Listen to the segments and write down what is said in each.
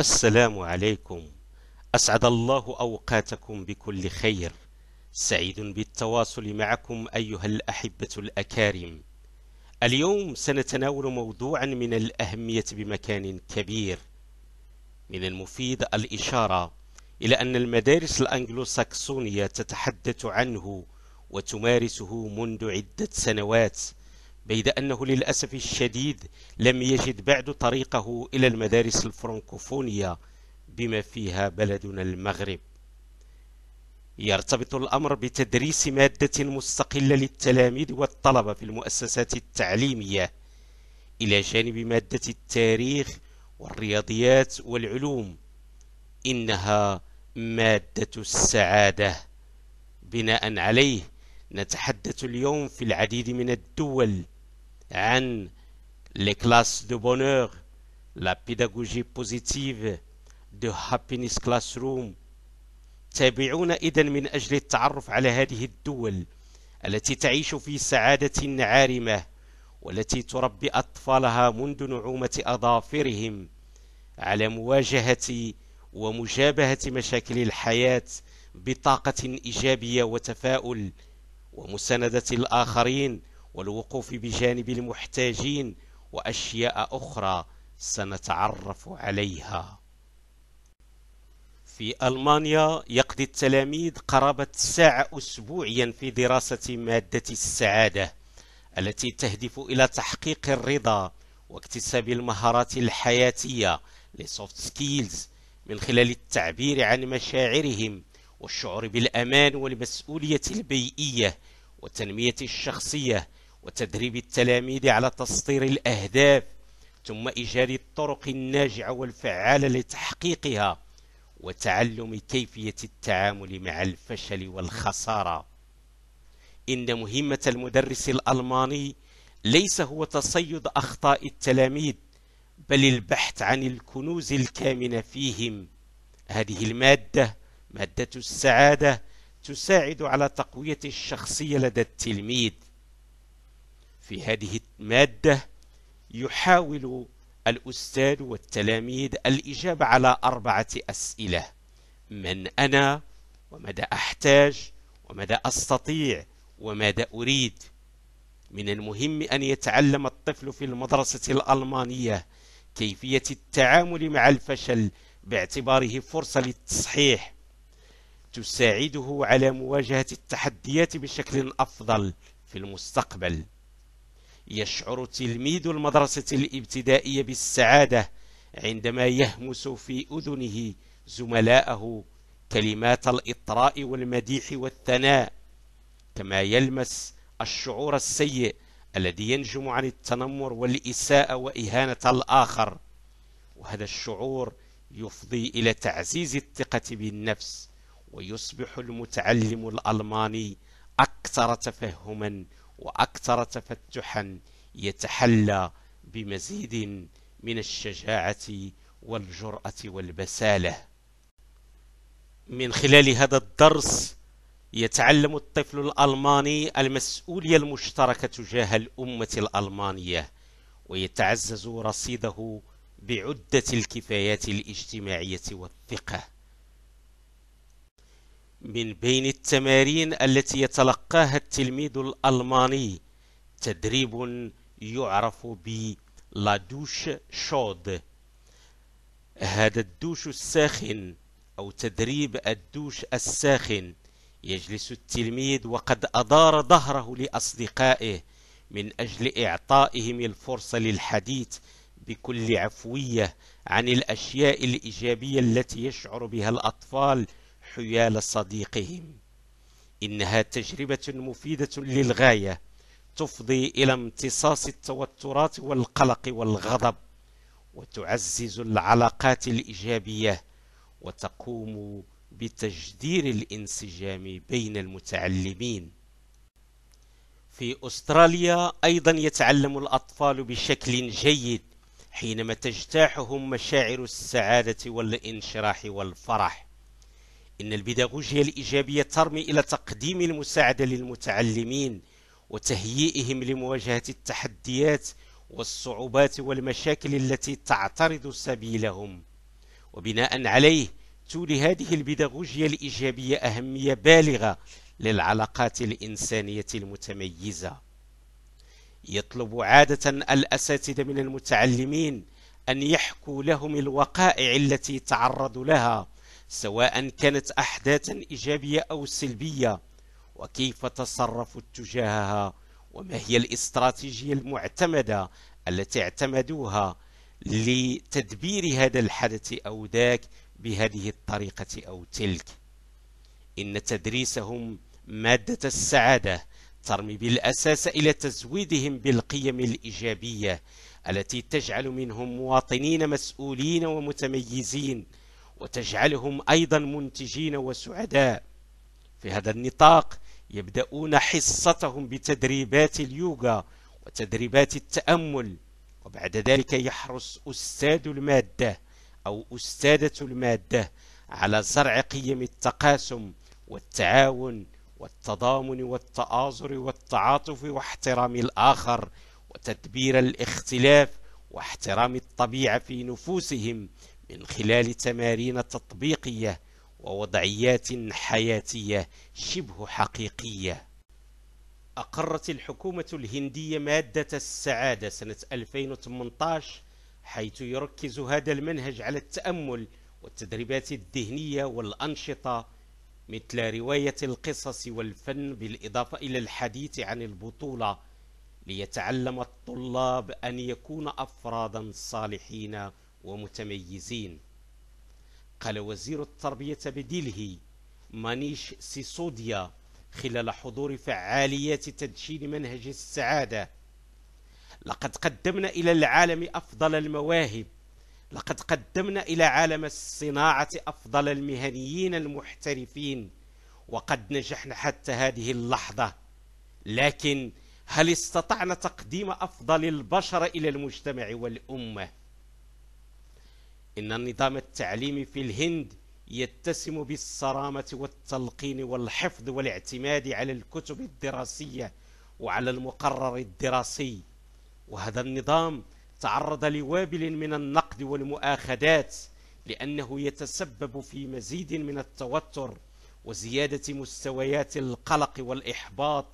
السلام عليكم أسعد الله أوقاتكم بكل خير سعيد بالتواصل معكم أيها الأحبة الأكارم اليوم سنتناول موضوعا من الأهمية بمكان كبير من المفيد الإشارة إلى أن المدارس الأنجلوساكسونية تتحدث عنه وتمارسه منذ عدة سنوات بيد أنه للأسف الشديد لم يجد بعد طريقه إلى المدارس الفرنكوفونية بما فيها بلدنا المغرب يرتبط الأمر بتدريس مادة مستقلة للتلاميذ والطلبة في المؤسسات التعليمية إلى جانب مادة التاريخ والرياضيات والعلوم إنها مادة السعادة بناء عليه نتحدث اليوم في العديد من الدول عن كلاس دو بونور لا بيداغوجي بوزيتيف دو هابينيس كلاس روم تابعونا إذا من أجل التعرف على هذه الدول التي تعيش في سعادة عارمة والتي تربي أطفالها منذ نعومة أظافرهم على مواجهة ومجابهة مشاكل الحياة بطاقة إيجابية وتفاؤل ومساندة الآخرين والوقوف بجانب المحتاجين وأشياء أخرى سنتعرف عليها في ألمانيا يقضي التلاميذ قرابة ساعة أسبوعيا في دراسة مادة السعادة التي تهدف إلى تحقيق الرضا واكتساب المهارات الحياتية لسوفت سكيلز من خلال التعبير عن مشاعرهم والشعور بالأمان والمسؤولية البيئية وتنمية الشخصية وتدريب التلاميذ على تسطير الأهداف ثم إيجاد الطرق الناجعة والفعالة لتحقيقها وتعلم كيفية التعامل مع الفشل والخسارة إن مهمة المدرس الألماني ليس هو تصيد أخطاء التلاميذ بل البحث عن الكنوز الكامنة فيهم هذه المادة مادة السعادة تساعد على تقوية الشخصية لدى التلميذ في هذه المادة يحاول الأستاذ والتلاميذ الإجابة على أربعة أسئلة من أنا؟ وماذا أحتاج؟ وماذا أستطيع؟ وماذا أريد؟ من المهم أن يتعلم الطفل في المدرسة الألمانية كيفية التعامل مع الفشل باعتباره فرصة للتصحيح تساعده على مواجهة التحديات بشكل أفضل في المستقبل يشعر تلميذ المدرسة الابتدائية بالسعادة عندما يهمس في أذنه زملائه كلمات الإطراء والمديح والثناء كما يلمس الشعور السيء الذي ينجم عن التنمر والإساءة وإهانة الآخر وهذا الشعور يفضي إلى تعزيز الثقة بالنفس ويصبح المتعلم الألماني أكثر تفهما وأكثر تفتحا يتحلى بمزيد من الشجاعة والجرأة والبسالة من خلال هذا الدرس يتعلم الطفل الألماني المسؤولية المشتركة تجاه الأمة الألمانية ويتعزز رصيده بعدة الكفايات الاجتماعية والثقة من بين التمارين التي يتلقاها التلميذ الألماني تدريب يعرف ب دوش شود هذا الدوش الساخن أو تدريب الدوش الساخن يجلس التلميذ وقد أدار ظهره لأصدقائه من أجل إعطائهم الفرصة للحديث بكل عفوية عن الأشياء الإيجابية التي يشعر بها الأطفال حيال صديقهم إنها تجربة مفيدة للغاية تفضي إلى امتصاص التوترات والقلق والغضب وتعزز العلاقات الإيجابية وتقوم بتجدير الانسجام بين المتعلمين في أستراليا أيضا يتعلم الأطفال بشكل جيد حينما تجتاحهم مشاعر السعادة والانشراح والفرح إن البيداغوجيا الإيجابية ترمي إلى تقديم المساعدة للمتعلمين وتهيئهم لمواجهة التحديات والصعوبات والمشاكل التي تعترض سبيلهم وبناء عليه تولي هذه البيداغوجيا الإيجابية أهمية بالغة للعلاقات الإنسانية المتميزة يطلب عادة الأساتذة من المتعلمين أن يحكوا لهم الوقائع التي تعرضوا لها سواء كانت أحداثا إيجابية أو سلبية وكيف تصرف تجاهها وما هي الاستراتيجية المعتمدة التي اعتمدوها لتدبير هذا الحدث أو ذاك بهذه الطريقة أو تلك إن تدريسهم مادة السعادة ترمي بالأساس إلى تزويدهم بالقيم الإيجابية التي تجعل منهم مواطنين مسؤولين ومتميزين وتجعلهم أيضا منتجين وسعداء في هذا النطاق يبدأون حصتهم بتدريبات اليوغا وتدريبات التأمل وبعد ذلك يحرص أستاذ المادة أو أستاذة المادة على زرع قيم التقاسم والتعاون والتضامن والتآزر والتعاطف واحترام الآخر وتدبير الاختلاف واحترام الطبيعة في نفوسهم من خلال تمارين تطبيقية ووضعيات حياتية شبه حقيقية أقرت الحكومة الهندية مادة السعادة سنة 2018 حيث يركز هذا المنهج على التأمل والتدريبات الذهنية والأنشطة مثل رواية القصص والفن بالإضافة إلى الحديث عن البطولة ليتعلم الطلاب أن يكون أفرادا صالحين ومتميزين قال وزير التربية بديله مانيش سيسوديا خلال حضور فعاليات تدشين منهج السعادة لقد قدمنا إلى العالم أفضل المواهب لقد قدمنا إلى عالم الصناعة أفضل المهنيين المحترفين وقد نجحنا حتى هذه اللحظة لكن هل استطعنا تقديم أفضل البشر إلى المجتمع والأمة؟ إن النظام التعليمي في الهند يتسم بالصرامة والتلقين والحفظ والاعتماد على الكتب الدراسية وعلى المقرر الدراسي وهذا النظام تعرض لوابل من النقد والمؤاخذات لأنه يتسبب في مزيد من التوتر وزيادة مستويات القلق والإحباط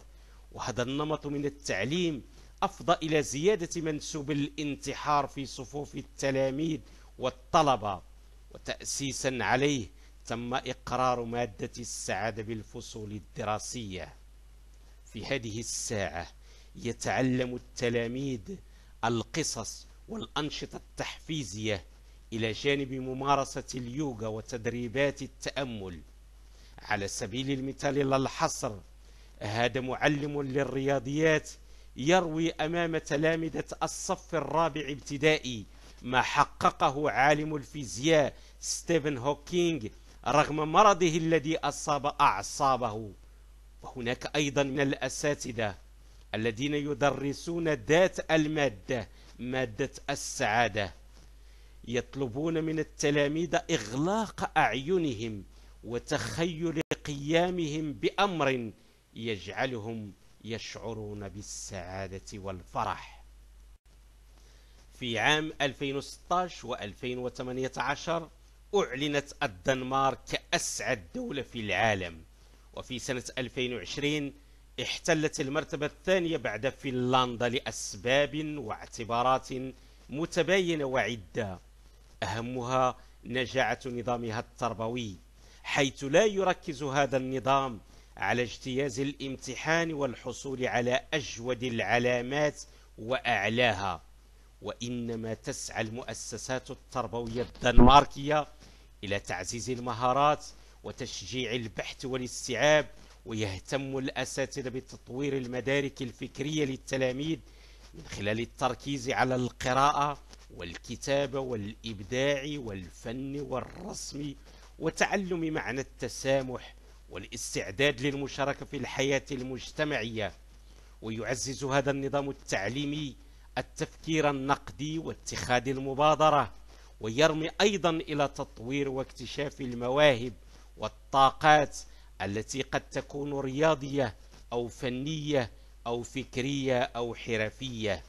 وهذا النمط من التعليم أفضى إلى زيادة منسوب الانتحار في صفوف التلاميذ والطلبة وتأسيسا عليه تم إقرار مادة السعادة بالفصول الدراسية في هذه الساعة يتعلم التلاميذ القصص والأنشطة التحفيزية إلى جانب ممارسة اليوغا وتدريبات التأمل على سبيل المثال للحصر الحصر هذا معلم للرياضيات يروي أمام تلامذة الصف الرابع ابتدائي ما حققه عالم الفيزياء ستيفن هوكينغ رغم مرضه الذي أصاب أعصابه وهناك أيضا من الأساتذة الذين يدرسون ذات المادة مادة السعادة يطلبون من التلاميذ إغلاق أعينهم وتخيل قيامهم بأمر يجعلهم يشعرون بالسعادة والفرح في عام 2016 و2018 أعلنت الدنمارك كأسعد دولة في العالم وفي سنة 2020 احتلت المرتبة الثانية بعد فنلندا لأسباب واعتبارات متباينة وعدة أهمها نجاعة نظامها التربوي حيث لا يركز هذا النظام على اجتياز الامتحان والحصول على أجود العلامات وأعلاها وإنما تسعى المؤسسات التربوية الدنماركية إلى تعزيز المهارات وتشجيع البحث والاستيعاب ويهتم الأساتذة بتطوير المدارك الفكرية للتلاميذ من خلال التركيز على القراءة والكتابة والإبداع والفن والرسم وتعلم معنى التسامح والاستعداد للمشاركة في الحياة المجتمعية ويعزز هذا النظام التعليمي التفكير النقدي واتخاذ المبادرة ويرمي أيضا إلى تطوير واكتشاف المواهب والطاقات التي قد تكون رياضية أو فنية أو فكرية أو حرفية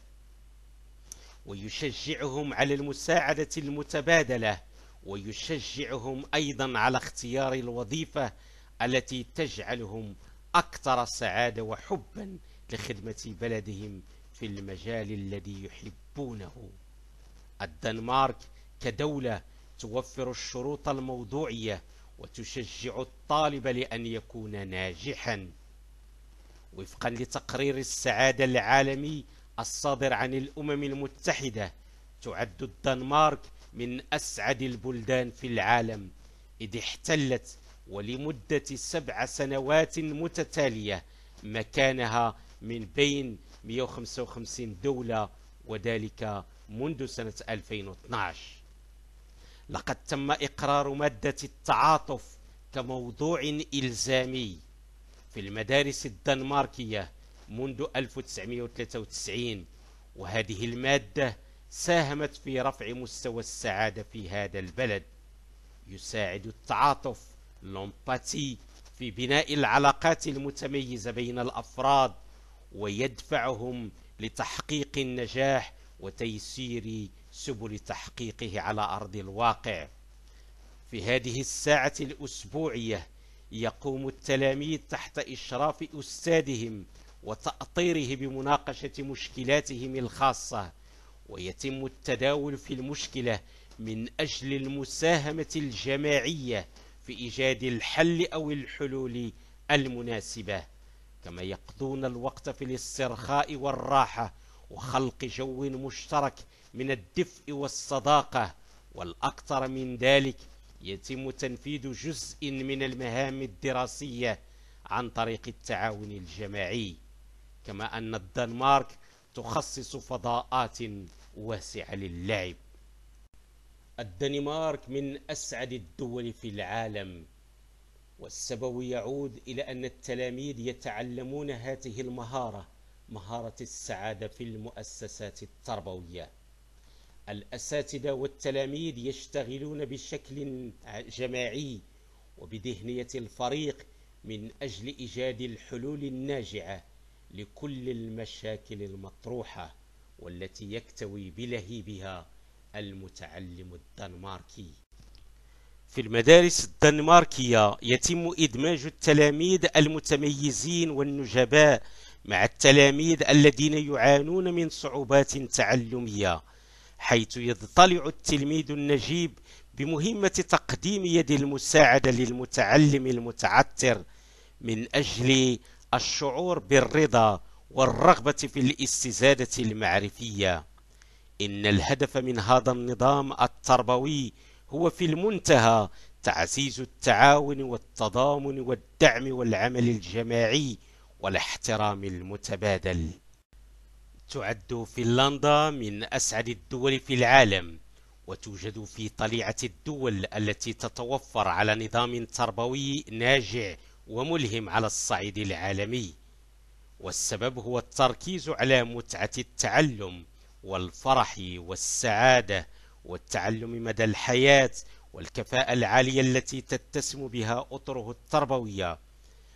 ويشجعهم على المساعدة المتبادلة ويشجعهم أيضا على اختيار الوظيفة التي تجعلهم أكثر سعادة وحبا لخدمة بلدهم في المجال الذي يحبونه الدنمارك كدولة توفر الشروط الموضوعية وتشجع الطالب لأن يكون ناجحا وفقا لتقرير السعادة العالمي الصادر عن الأمم المتحدة تعد الدنمارك من أسعد البلدان في العالم إذ احتلت ولمدة سبع سنوات متتالية مكانها من بين 155 دولة وذلك منذ سنة 2012 لقد تم إقرار مادة التعاطف كموضوع إلزامي في المدارس الدنماركية منذ 1993 وهذه المادة ساهمت في رفع مستوى السعادة في هذا البلد يساعد التعاطف لومباتي في بناء العلاقات المتميزة بين الأفراد ويدفعهم لتحقيق النجاح وتيسير سبل تحقيقه على أرض الواقع في هذه الساعة الأسبوعية يقوم التلاميذ تحت إشراف أستاذهم وتأطيره بمناقشة مشكلاتهم الخاصة ويتم التداول في المشكلة من أجل المساهمة الجماعية في إيجاد الحل أو الحلول المناسبة كما يقضون الوقت في الاسترخاء والراحة وخلق جو مشترك من الدفء والصداقة والأكثر من ذلك يتم تنفيذ جزء من المهام الدراسية عن طريق التعاون الجماعي كما أن الدنمارك تخصص فضاءات واسعة للعب الدنمارك من أسعد الدول في العالم والسبب يعود إلى أن التلاميذ يتعلمون هذه المهارة مهارة السعادة في المؤسسات التربوية الأساتذة والتلاميذ يشتغلون بشكل جماعي وبذهنية الفريق من أجل إيجاد الحلول الناجعة لكل المشاكل المطروحة والتي يكتوي بلهيبها المتعلم الدنماركي في المدارس الدنماركية يتم إدماج التلاميذ المتميزين والنجباء مع التلاميذ الذين يعانون من صعوبات تعلمية حيث يضطلع التلميذ النجيب بمهمة تقديم يد المساعدة للمتعلم المتعثر من أجل الشعور بالرضا والرغبة في الاستزادة المعرفية إن الهدف من هذا النظام التربوي هو في المنتهى تعزيز التعاون والتضامن والدعم والعمل الجماعي والاحترام المتبادل تعد فنلندا من أسعد الدول في العالم وتوجد في طليعة الدول التي تتوفر على نظام تربوي ناجع وملهم على الصعيد العالمي والسبب هو التركيز على متعة التعلم والفرح والسعادة والتعلم مدى الحياة والكفاءة العالية التي تتسم بها أطره التربوية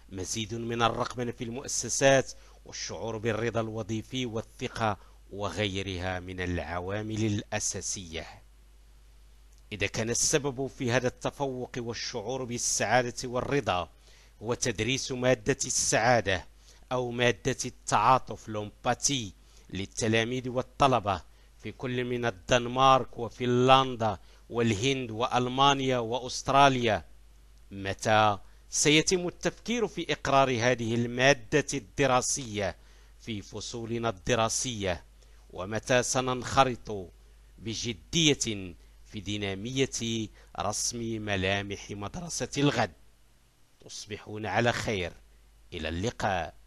مزيد من الرقمنة في المؤسسات والشعور بالرضا الوظيفي والثقة وغيرها من العوامل الأساسية إذا كان السبب في هذا التفوق والشعور بالسعادة والرضا هو تدريس مادة السعادة أو مادة التعاطف لومباتي للتلاميذ والطلبة في كل من الدنمارك وفنلندا والهند والمانيا واستراليا متى سيتم التفكير في اقرار هذه الماده الدراسيه في فصولنا الدراسيه ومتى سننخرط بجديه في ديناميه رسم ملامح مدرسه الغد تصبحون على خير الى اللقاء